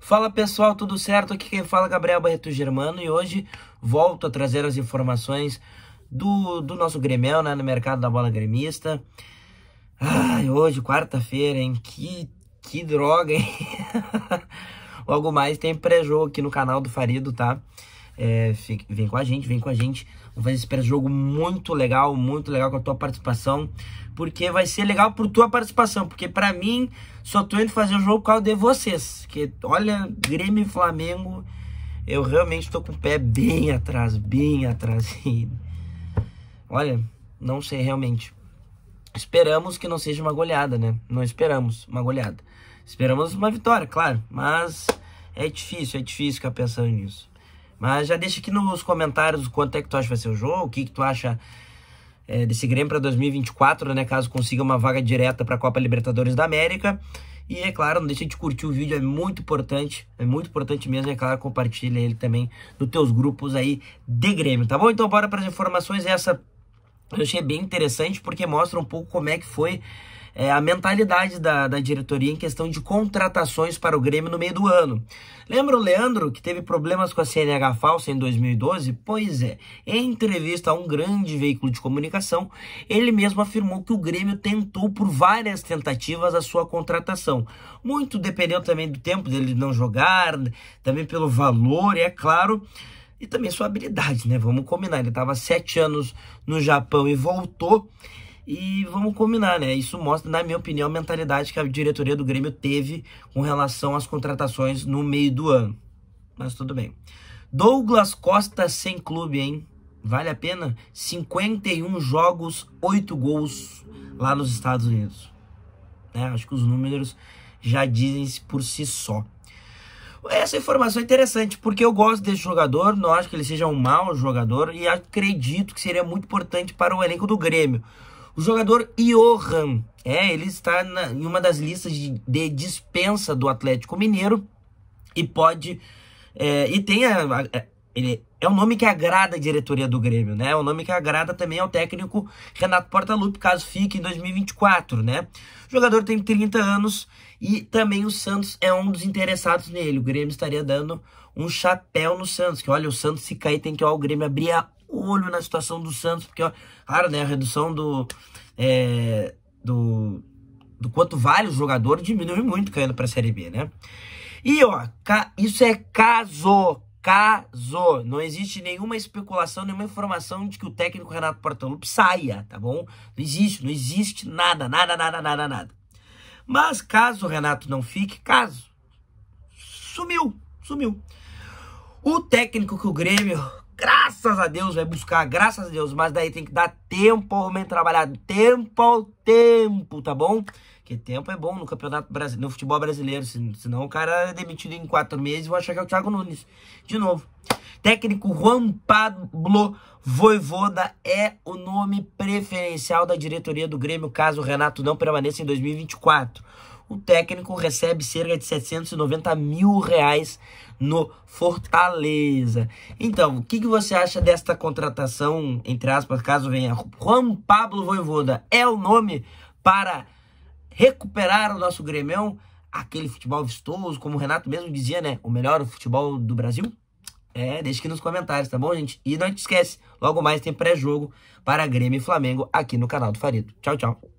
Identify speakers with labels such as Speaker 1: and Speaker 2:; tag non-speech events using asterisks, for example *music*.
Speaker 1: Fala pessoal, tudo certo? Aqui quem fala é Gabriel Barreto Germano e hoje volto a trazer as informações do, do nosso Grêmio, né, no mercado da bola gremista. Ai, hoje, quarta-feira, hein? Que, que droga, hein? *laughs* Logo mais tem pré-jogo aqui no canal do Farido, tá? É, fique, vem com a gente, vem com a gente. Vamos fazer esse pré-jogo muito legal, muito legal com a tua participação. Porque vai ser legal por tua participação. Porque para mim, só tô indo fazer o jogo por causa de vocês. Que olha, Grêmio e Flamengo, eu realmente tô com o pé bem atrás, bem atrás. *laughs* olha, não sei realmente. Esperamos que não seja uma goleada, né? Não esperamos uma goleada. Esperamos uma vitória, claro. Mas é difícil, é difícil ficar pensando nisso. Mas já deixa aqui nos comentários quanto é que tu acha que vai ser o jogo, o que, que tu acha é, desse Grêmio para 2024, né? Caso consiga uma vaga direta para a Copa Libertadores da América. E é claro, não deixa de curtir o vídeo, é muito importante, é muito importante mesmo, é claro, compartilha ele também nos teus grupos aí de Grêmio, tá bom? Então bora para as informações, essa eu achei bem interessante porque mostra um pouco como é que foi é, a mentalidade da, da diretoria em questão de contratações para o Grêmio no meio do ano. Lembra o Leandro que teve problemas com a CNH falsa em 2012? Pois é, em entrevista a um grande veículo de comunicação, ele mesmo afirmou que o Grêmio tentou por várias tentativas a sua contratação. Muito dependeu também do tempo dele não jogar, também pelo valor, e é claro e também sua habilidade, né? Vamos combinar. Ele estava sete anos no Japão e voltou. E vamos combinar, né? Isso mostra, na minha opinião, a mentalidade que a diretoria do Grêmio teve com relação às contratações no meio do ano. Mas tudo bem. Douglas Costa sem clube, hein? Vale a pena? 51 jogos, 8 gols lá nos Estados Unidos. É, acho que os números já dizem por si só. Essa informação é interessante porque eu gosto desse jogador, não acho que ele seja um mau jogador e acredito que seria muito importante para o elenco do Grêmio. O jogador Johan, é, ele está na, em uma das listas de, de, dispensa do Atlético Mineiro e pode. É, e tem a, a, ele é um nome que agrada a diretoria do Grêmio, né? É um nome que agrada também ao técnico Renato Portaluppi, caso fique em 2024, né? O jogador tem 30 anos e também o Santos é um dos interessados nele. O Grêmio estaria dando um chapéu no Santos, que olha, o Santos se cair tem que ó, o Grêmio abrir a olho na situação do Santos, porque, ó, claro, né, a redução do, é, do, do quanto vale o jogador diminui muito caindo para a Série B, né? E, ó, isso é caso, caso. Não existe nenhuma especulação, nenhuma informação de que o técnico Renato Portaluppi saia, tá bom? Não existe, não existe nada, nada, nada, nada, nada. Mas caso o Renato não fique, caso, sumiu, sumiu. O técnico que o Grêmio graças a Deus, vai buscar, graças a Deus, mas daí tem que dar tempo ao homem trabalhar, tempo ao tempo, tá bom? Porque tempo é bom no campeonato brasileiro, no futebol brasileiro, senão o cara é demitido em quatro meses e vou achar que é o Thiago Nunes, de novo. Técnico Juan Pablo Voivoda é o nome preferencial da diretoria do Grêmio caso o Renato não permaneça em 2024 o técnico recebe cerca de 790 mil reais no Fortaleza. Então, o que, que você acha desta contratação, entre aspas, caso venha? Juan Pablo Voivoda é o nome para recuperar o nosso Grêmio, aquele futebol vistoso, como o Renato mesmo dizia, né? O melhor futebol do Brasil? É, deixa aqui nos comentários, tá bom, gente? E não te esquece, logo mais tem pré-jogo para Grêmio e Flamengo aqui no canal do Farido. Tchau, tchau.